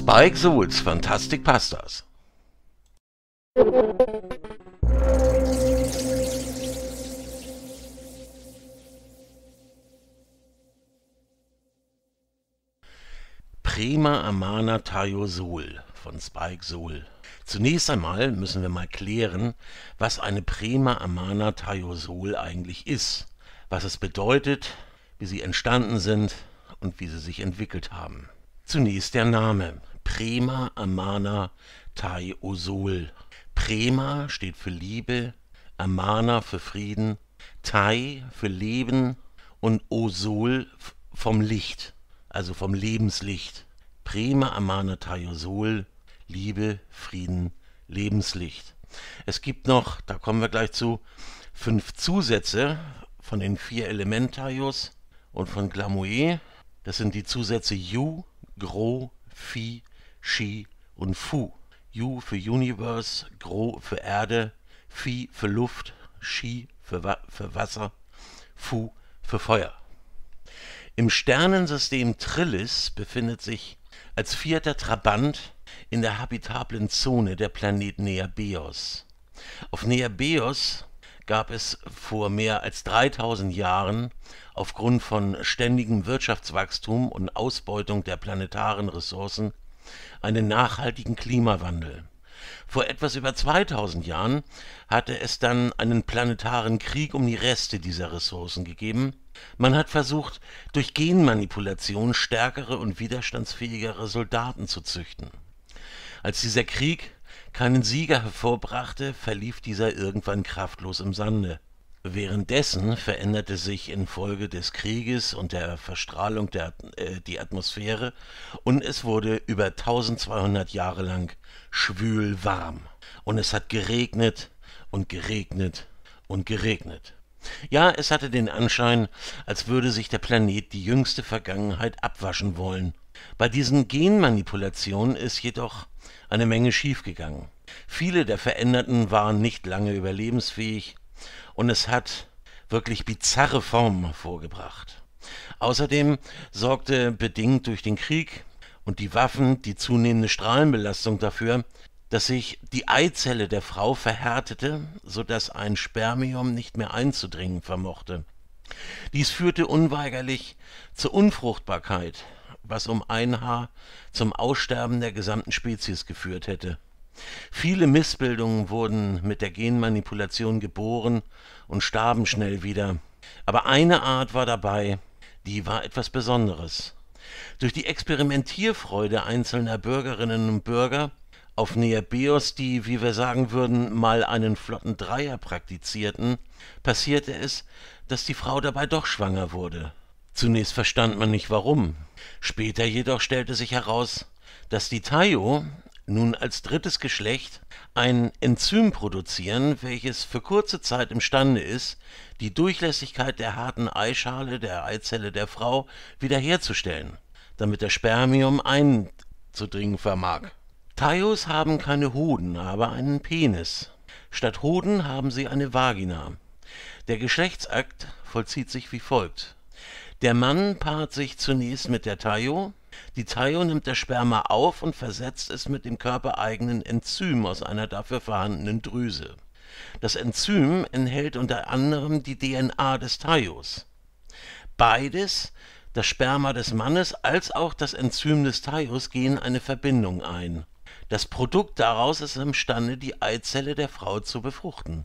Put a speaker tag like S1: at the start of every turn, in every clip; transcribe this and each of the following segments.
S1: Spike Souls Fantastic Pastas. Prima Amana Tayo Soul von Spike Soul. Zunächst einmal müssen wir mal klären, was eine Prima Amana Tayo Soul eigentlich ist, was es bedeutet, wie sie entstanden sind und wie sie sich entwickelt haben. Zunächst der Name. Prema Amana Tai Osol. Prema steht für Liebe, Amana für Frieden, Tai für Leben und Osol vom Licht, also vom Lebenslicht. Prema Amana Tai Osol, Liebe, Frieden, Lebenslicht. Es gibt noch, da kommen wir gleich zu, fünf Zusätze von den vier Elementaios und von Glamouet. Das sind die Zusätze Yu, Gro, Fi Shi und Fu. Yu für Universe, Gro für Erde, Phi für Luft, Shi für, Wa für Wasser, Fu für Feuer. Im Sternensystem Trillis befindet sich als vierter Trabant in der habitablen Zone der Planet Neabeos. Auf Neabeos gab es vor mehr als 3000 Jahren aufgrund von ständigem Wirtschaftswachstum und Ausbeutung der planetaren Ressourcen einen nachhaltigen Klimawandel. Vor etwas über 2000 Jahren hatte es dann einen planetaren Krieg um die Reste dieser Ressourcen gegeben. Man hat versucht, durch Genmanipulation stärkere und widerstandsfähigere Soldaten zu züchten. Als dieser Krieg keinen Sieger hervorbrachte, verlief dieser irgendwann kraftlos im Sande. Währenddessen veränderte sich infolge des Krieges und der Verstrahlung der, äh, die Atmosphäre und es wurde über 1200 Jahre lang schwül warm. Und es hat geregnet und geregnet und geregnet. Ja, es hatte den Anschein, als würde sich der Planet die jüngste Vergangenheit abwaschen wollen. Bei diesen Genmanipulationen ist jedoch eine Menge schiefgegangen. Viele der Veränderten waren nicht lange überlebensfähig und es hat wirklich bizarre Formen vorgebracht. Außerdem sorgte bedingt durch den Krieg und die Waffen, die zunehmende Strahlenbelastung dafür, dass sich die Eizelle der Frau verhärtete, so dass ein Spermium nicht mehr einzudringen vermochte. Dies führte unweigerlich zur Unfruchtbarkeit, was um ein Haar zum Aussterben der gesamten Spezies geführt hätte. Viele Missbildungen wurden mit der Genmanipulation geboren und starben schnell wieder. Aber eine Art war dabei, die war etwas Besonderes. Durch die Experimentierfreude einzelner Bürgerinnen und Bürger auf Neabeos, die, wie wir sagen würden, mal einen flotten Dreier praktizierten, passierte es, dass die Frau dabei doch schwanger wurde. Zunächst verstand man nicht warum. Später jedoch stellte sich heraus, dass die Tayo, nun als drittes Geschlecht ein Enzym produzieren, welches für kurze Zeit imstande ist, die Durchlässigkeit der harten Eischale der Eizelle der Frau wiederherzustellen, damit der Spermium einzudringen vermag. Taios haben keine Hoden, aber einen Penis. Statt Hoden haben sie eine Vagina. Der Geschlechtsakt vollzieht sich wie folgt. Der Mann paart sich zunächst mit der Taio, die Trio nimmt das Sperma auf und versetzt es mit dem körpereigenen Enzym aus einer dafür vorhandenen Drüse. Das Enzym enthält unter anderem die DNA des Taios. Beides, das Sperma des Mannes als auch das Enzym des Taios, gehen eine Verbindung ein. Das Produkt daraus ist imstande, die Eizelle der Frau zu befruchten.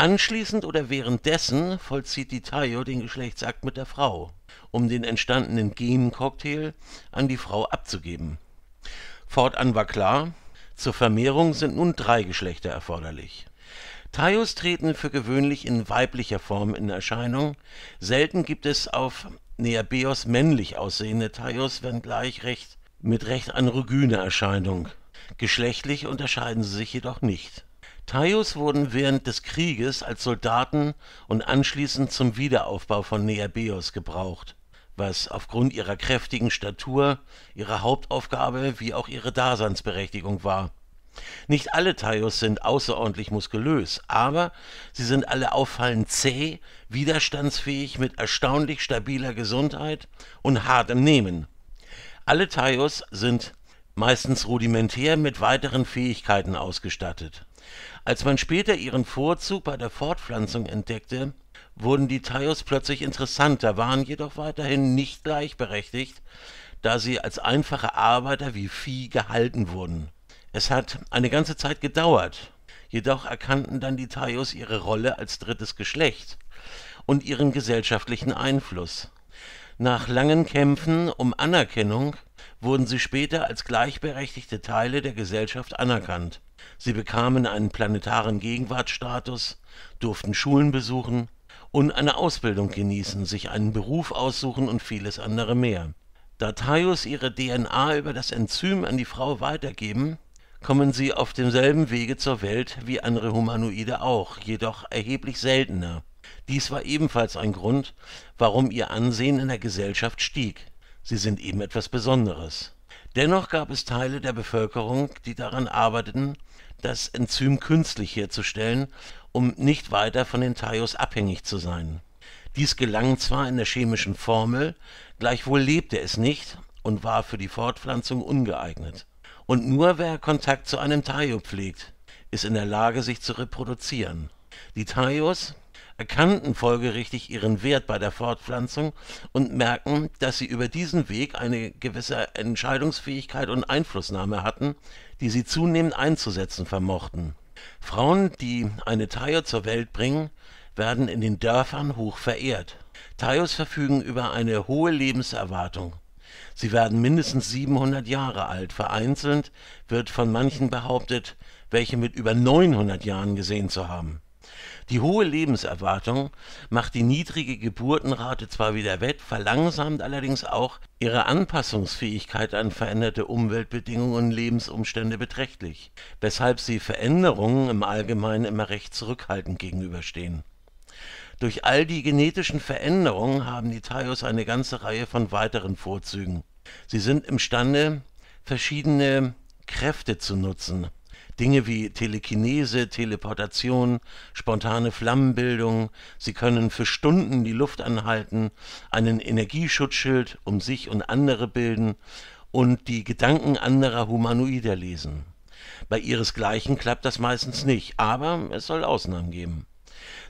S1: Anschließend oder währenddessen vollzieht die Tayo den Geschlechtsakt mit der Frau, um den entstandenen Gencocktail an die Frau abzugeben. Fortan war klar, zur Vermehrung sind nun drei Geschlechter erforderlich. Tayos treten für gewöhnlich in weiblicher Form in Erscheinung, selten gibt es auf Neabeos männlich aussehende Tayos, wenngleich recht mit recht androgyner Erscheinung. Geschlechtlich unterscheiden sie sich jedoch nicht. Taius wurden während des Krieges als Soldaten und anschließend zum Wiederaufbau von Neabeos gebraucht, was aufgrund ihrer kräftigen Statur ihre Hauptaufgabe wie auch ihre Daseinsberechtigung war. Nicht alle Taios sind außerordentlich muskulös, aber sie sind alle auffallend zäh, widerstandsfähig mit erstaunlich stabiler Gesundheit und hartem Nehmen. Alle Taios sind meistens rudimentär mit weiteren Fähigkeiten ausgestattet. Als man später ihren Vorzug bei der Fortpflanzung entdeckte, wurden die Taios plötzlich interessanter, waren jedoch weiterhin nicht gleichberechtigt, da sie als einfache Arbeiter wie Vieh gehalten wurden. Es hat eine ganze Zeit gedauert, jedoch erkannten dann die Taios ihre Rolle als drittes Geschlecht und ihren gesellschaftlichen Einfluss. Nach langen Kämpfen um Anerkennung wurden sie später als gleichberechtigte Teile der Gesellschaft anerkannt. Sie bekamen einen planetaren Gegenwartsstatus, durften Schulen besuchen und eine Ausbildung genießen, sich einen Beruf aussuchen und vieles andere mehr. Da Thaios ihre DNA über das Enzym an die Frau weitergeben, kommen sie auf demselben Wege zur Welt wie andere Humanoide auch, jedoch erheblich seltener. Dies war ebenfalls ein Grund, warum ihr Ansehen in der Gesellschaft stieg sie sind eben etwas Besonderes. Dennoch gab es Teile der Bevölkerung, die daran arbeiteten, das Enzym künstlich herzustellen, um nicht weiter von den Tajos abhängig zu sein. Dies gelang zwar in der chemischen Formel, gleichwohl lebte es nicht und war für die Fortpflanzung ungeeignet. Und nur wer Kontakt zu einem Taio pflegt, ist in der Lage, sich zu reproduzieren. Die Taios erkannten folgerichtig ihren Wert bei der Fortpflanzung und merken, dass sie über diesen Weg eine gewisse Entscheidungsfähigkeit und Einflussnahme hatten, die sie zunehmend einzusetzen vermochten. Frauen, die eine Tayo zur Welt bringen, werden in den Dörfern hoch verehrt. Tayos verfügen über eine hohe Lebenserwartung. Sie werden mindestens 700 Jahre alt. Vereinzelt wird von manchen behauptet, welche mit über 900 Jahren gesehen zu haben. Die hohe Lebenserwartung macht die niedrige Geburtenrate zwar wieder wett, verlangsamt allerdings auch ihre Anpassungsfähigkeit an veränderte Umweltbedingungen und Lebensumstände beträchtlich, weshalb sie Veränderungen im Allgemeinen immer recht zurückhaltend gegenüberstehen. Durch all die genetischen Veränderungen haben die Taios eine ganze Reihe von weiteren Vorzügen. Sie sind imstande, verschiedene Kräfte zu nutzen, Dinge wie Telekinese, Teleportation, spontane Flammenbildung. Sie können für Stunden die Luft anhalten, einen Energieschutzschild um sich und andere bilden und die Gedanken anderer Humanoider lesen. Bei ihresgleichen klappt das meistens nicht, aber es soll Ausnahmen geben.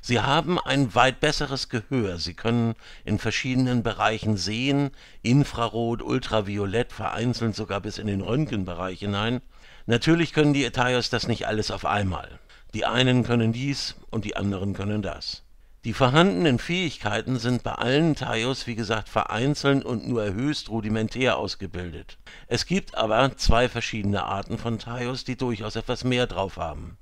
S1: Sie haben ein weit besseres Gehör. Sie können in verschiedenen Bereichen sehen, Infrarot, Ultraviolett, vereinzelt sogar bis in den Röntgenbereich hinein. Natürlich können die Etaios das nicht alles auf einmal. Die einen können dies und die anderen können das. Die vorhandenen Fähigkeiten sind bei allen Taios, wie gesagt, vereinzelt und nur höchst rudimentär ausgebildet. Es gibt aber zwei verschiedene Arten von Taios, die durchaus etwas mehr drauf haben.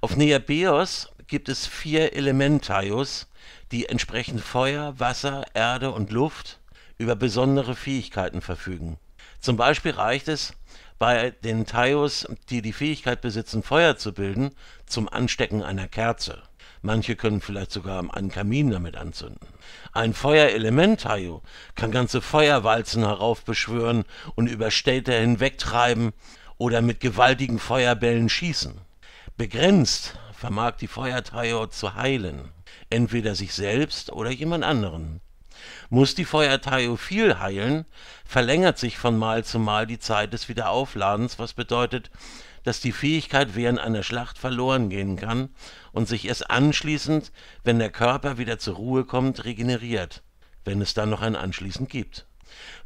S1: Auf Neabeos gibt es vier Elementaios, die entsprechend Feuer, Wasser, Erde und Luft über besondere Fähigkeiten verfügen. Zum Beispiel reicht es, bei den Taios, die die Fähigkeit besitzen, Feuer zu bilden, zum Anstecken einer Kerze. Manche können vielleicht sogar einen Kamin damit anzünden. Ein Feuerelementtaio kann ganze Feuerwalzen heraufbeschwören und über Städte hinwegtreiben oder mit gewaltigen Feuerbällen schießen. Begrenzt vermag die Feuertrio zu heilen, entweder sich selbst oder jemand anderen. Muss die Feuertrio viel heilen, verlängert sich von Mal zu Mal die Zeit des Wiederaufladens, was bedeutet, dass die Fähigkeit während einer Schlacht verloren gehen kann und sich erst anschließend, wenn der Körper wieder zur Ruhe kommt, regeneriert, wenn es dann noch ein anschließend gibt.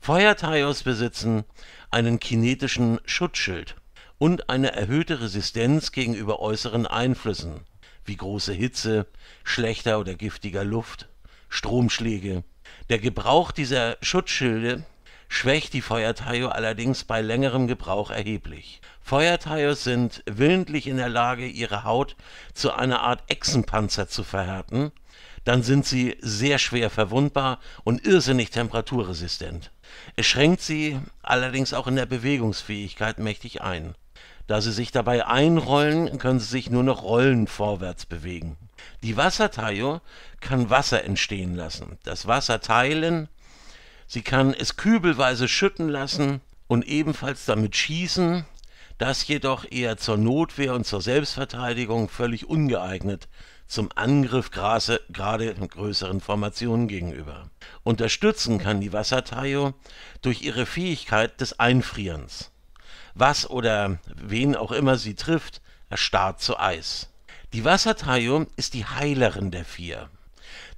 S1: Feuertaios besitzen einen kinetischen Schutzschild und eine erhöhte Resistenz gegenüber äußeren Einflüssen wie große Hitze, schlechter oder giftiger Luft, Stromschläge. Der Gebrauch dieser Schutzschilde schwächt die Feuertaio allerdings bei längerem Gebrauch erheblich. Feuertaios sind willentlich in der Lage, ihre Haut zu einer Art Echsenpanzer zu verhärten, dann sind sie sehr schwer verwundbar und irrsinnig temperaturresistent. Es schränkt sie allerdings auch in der Bewegungsfähigkeit mächtig ein. Da sie sich dabei einrollen, können sie sich nur noch rollend vorwärts bewegen. Die Wassertaio kann Wasser entstehen lassen, das Wasser teilen, sie kann es kübelweise schütten lassen und ebenfalls damit schießen, das jedoch eher zur Notwehr und zur Selbstverteidigung völlig ungeeignet, zum Angriff gerade in größeren Formationen gegenüber. Unterstützen kann die Wassertayo durch ihre Fähigkeit des Einfrierens. Was oder wen auch immer sie trifft, erstarrt zu Eis. Die Wassertayo ist die Heilerin der vier.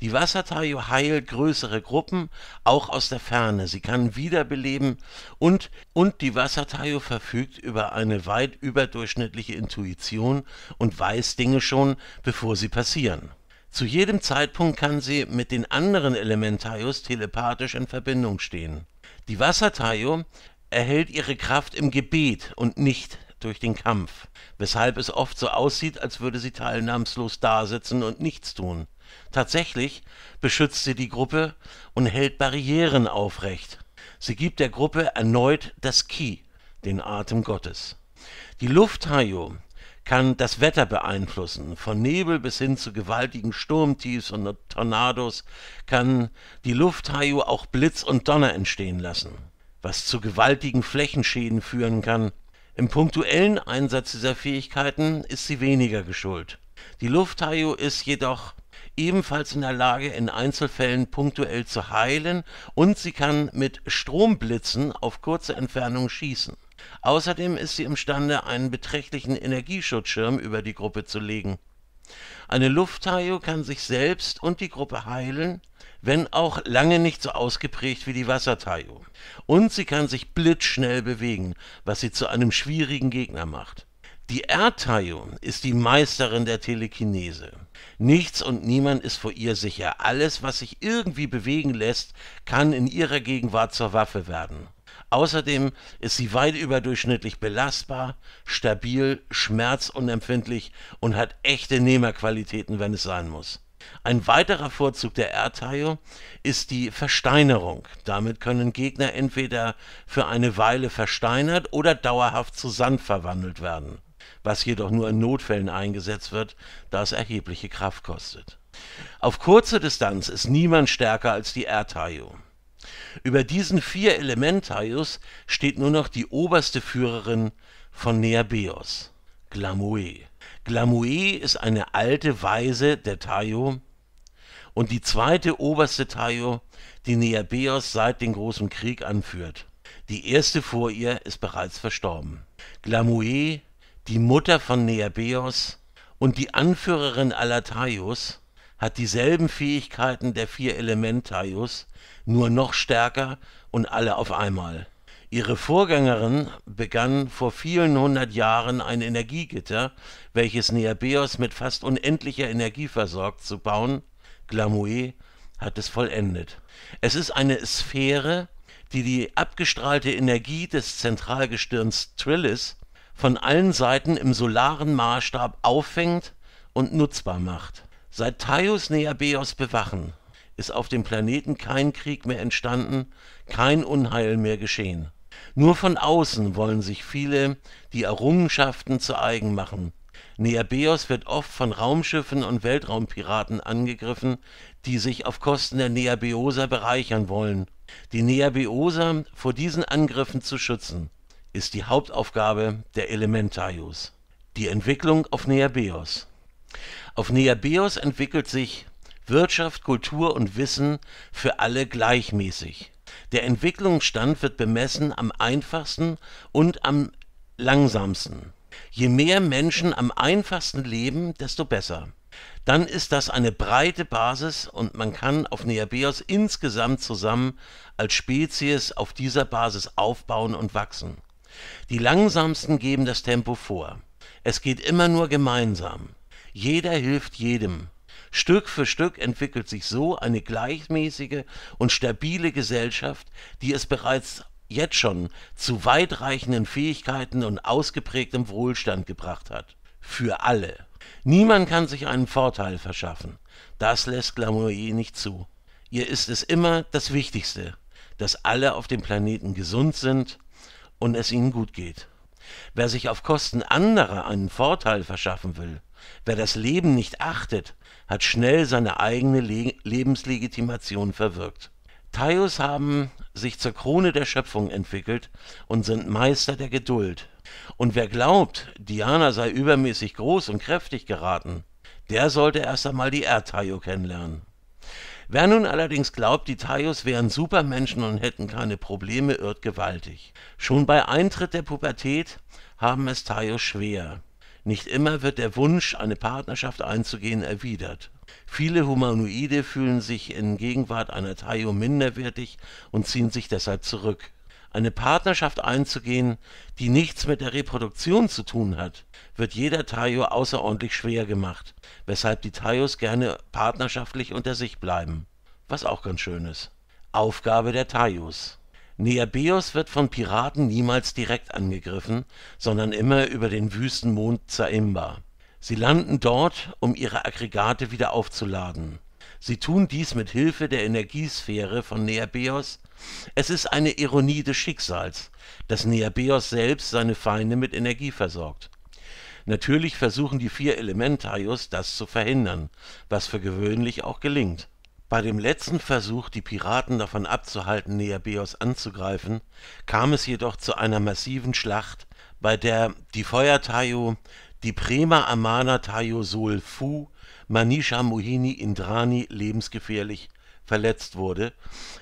S1: Die Wassertajo heilt größere Gruppen, auch aus der Ferne. Sie kann wiederbeleben und, und die Wassertajo verfügt über eine weit überdurchschnittliche Intuition und weiß Dinge schon, bevor sie passieren. Zu jedem Zeitpunkt kann sie mit den anderen Elementaios telepathisch in Verbindung stehen. Die Wassertajo erhält ihre Kraft im Gebet und nicht durch den Kampf, weshalb es oft so aussieht, als würde sie teilnahmslos dasitzen und nichts tun. Tatsächlich beschützt sie die Gruppe und hält Barrieren aufrecht. Sie gibt der Gruppe erneut das Ki, den Atem Gottes. Die Lufthajo kann das Wetter beeinflussen. Von Nebel bis hin zu gewaltigen Sturmtiefs und Tornados kann die Lufthajo auch Blitz und Donner entstehen lassen, was zu gewaltigen Flächenschäden führen kann. Im punktuellen Einsatz dieser Fähigkeiten ist sie weniger geschult. Die Lufthajo ist jedoch ebenfalls in der Lage, in Einzelfällen punktuell zu heilen und sie kann mit Stromblitzen auf kurze Entfernung schießen. Außerdem ist sie imstande, einen beträchtlichen Energieschutzschirm über die Gruppe zu legen. Eine Lufthajo kann sich selbst und die Gruppe heilen, wenn auch lange nicht so ausgeprägt wie die Wassertajo. Und sie kann sich blitzschnell bewegen, was sie zu einem schwierigen Gegner macht. Die Erdtajo ist die Meisterin der Telekinese. Nichts und niemand ist vor ihr sicher. Alles, was sich irgendwie bewegen lässt, kann in ihrer Gegenwart zur Waffe werden. Außerdem ist sie weit überdurchschnittlich belastbar, stabil, schmerzunempfindlich und hat echte Nehmerqualitäten, wenn es sein muss. Ein weiterer Vorzug der Ertaio ist die Versteinerung. Damit können Gegner entweder für eine Weile versteinert oder dauerhaft zu Sand verwandelt werden was jedoch nur in Notfällen eingesetzt wird, da es erhebliche Kraft kostet. Auf kurze Distanz ist niemand stärker als die R-Taio. Über diesen vier Elementaios steht nur noch die oberste Führerin von Neabeos, Glamoe. Glamoe ist eine alte Weise der Taio und die zweite oberste Taio, die Neabeos seit dem großen Krieg anführt. Die erste vor ihr ist bereits verstorben. Glamoe die Mutter von Neabeos und die Anführerin aller Thaios, hat dieselben Fähigkeiten der vier Elementaios, nur noch stärker und alle auf einmal. Ihre Vorgängerin begann vor vielen hundert Jahren ein Energiegitter, welches Neabeos mit fast unendlicher Energie versorgt zu bauen. Glamoue hat es vollendet. Es ist eine Sphäre, die die abgestrahlte Energie des Zentralgestirns Trillis von allen Seiten im solaren Maßstab auffängt und nutzbar macht. Seit Taius Neabeos Bewachen ist auf dem Planeten kein Krieg mehr entstanden, kein Unheil mehr geschehen. Nur von außen wollen sich viele die Errungenschaften zu eigen machen. Neabeos wird oft von Raumschiffen und Weltraumpiraten angegriffen, die sich auf Kosten der Neabeoser bereichern wollen. Die Neabeoser vor diesen Angriffen zu schützen, ist die Hauptaufgabe der Elementarius. Die Entwicklung auf Neabeos. Auf Neabeos entwickelt sich Wirtschaft, Kultur und Wissen für alle gleichmäßig. Der Entwicklungsstand wird bemessen am einfachsten und am langsamsten. Je mehr Menschen am einfachsten leben, desto besser. Dann ist das eine breite Basis und man kann auf Neabeos insgesamt zusammen als Spezies auf dieser Basis aufbauen und wachsen. Die Langsamsten geben das Tempo vor. Es geht immer nur gemeinsam. Jeder hilft jedem. Stück für Stück entwickelt sich so eine gleichmäßige und stabile Gesellschaft, die es bereits jetzt schon zu weitreichenden Fähigkeiten und ausgeprägtem Wohlstand gebracht hat. Für alle. Niemand kann sich einen Vorteil verschaffen. Das lässt Glamourier nicht zu. Ihr ist es immer das Wichtigste, dass alle auf dem Planeten gesund sind, und es ihnen gut geht. Wer sich auf Kosten anderer einen Vorteil verschaffen will, wer das Leben nicht achtet, hat schnell seine eigene Le Lebenslegitimation verwirkt. Taios haben sich zur Krone der Schöpfung entwickelt und sind Meister der Geduld. Und wer glaubt, Diana sei übermäßig groß und kräftig geraten, der sollte erst einmal die Erdtaio kennenlernen. Wer nun allerdings glaubt, die Taios wären Supermenschen und hätten keine Probleme, irrt gewaltig. Schon bei Eintritt der Pubertät haben es Taios schwer. Nicht immer wird der Wunsch, eine Partnerschaft einzugehen, erwidert. Viele Humanoide fühlen sich in Gegenwart einer Taio minderwertig und ziehen sich deshalb zurück eine Partnerschaft einzugehen, die nichts mit der Reproduktion zu tun hat, wird jeder Tayo außerordentlich schwer gemacht, weshalb die Tayos gerne partnerschaftlich unter sich bleiben, was auch ganz schön ist. Aufgabe der Tayos. Neabeos wird von Piraten niemals direkt angegriffen, sondern immer über den Wüstenmond Zaimba. Sie landen dort, um ihre Aggregate wieder aufzuladen. Sie tun dies mit Hilfe der Energiesphäre von Neabeos, es ist eine Ironie des Schicksals, dass Neabeos selbst seine Feinde mit Energie versorgt. Natürlich versuchen die vier Elementaios das zu verhindern, was für gewöhnlich auch gelingt. Bei dem letzten Versuch, die Piraten davon abzuhalten, Neabeos anzugreifen, kam es jedoch zu einer massiven Schlacht, bei der die Feuertaio, die Prema Amana Taio Sol Fu, Manisha Mohini Indrani lebensgefährlich verletzt wurde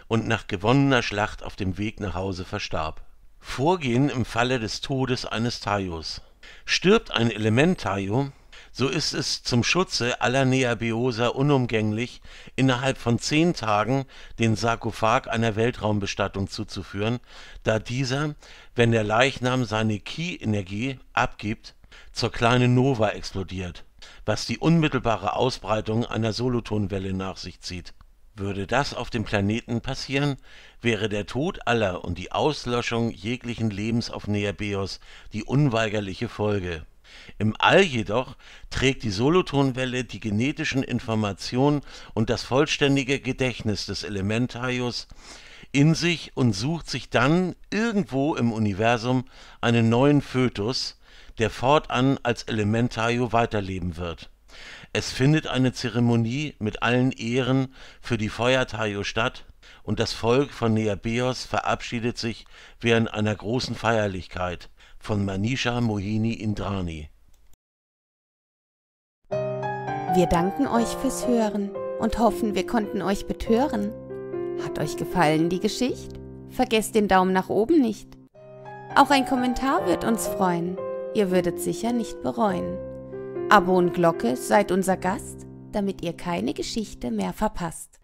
S1: und nach gewonnener Schlacht auf dem Weg nach Hause verstarb. Vorgehen im Falle des Todes eines Taios. Stirbt ein Element Elementaio, so ist es zum Schutze aller Neabeoser unumgänglich, innerhalb von zehn Tagen den Sarkophag einer Weltraumbestattung zuzuführen, da dieser, wenn der Leichnam seine Ki-Energie abgibt, zur kleinen Nova explodiert, was die unmittelbare Ausbreitung einer Solotonwelle nach sich zieht. Würde das auf dem Planeten passieren, wäre der Tod aller und die Auslöschung jeglichen Lebens auf Neabeos die unweigerliche Folge. Im All jedoch trägt die Solothurnwelle die genetischen Informationen und das vollständige Gedächtnis des Elementaios in sich und sucht sich dann irgendwo im Universum einen neuen Fötus, der fortan als Elementario weiterleben wird. Es findet eine Zeremonie mit allen Ehren für die Feuertajo statt und das Volk von Neabeos verabschiedet sich während einer großen Feierlichkeit von Manisha Mohini Indrani. Wir danken euch fürs Hören und hoffen, wir konnten euch betören. Hat euch gefallen die Geschichte? Vergesst den Daumen nach oben nicht. Auch ein Kommentar wird uns freuen. Ihr würdet sicher nicht bereuen. Abo und Glocke seid unser Gast, damit ihr keine Geschichte mehr verpasst.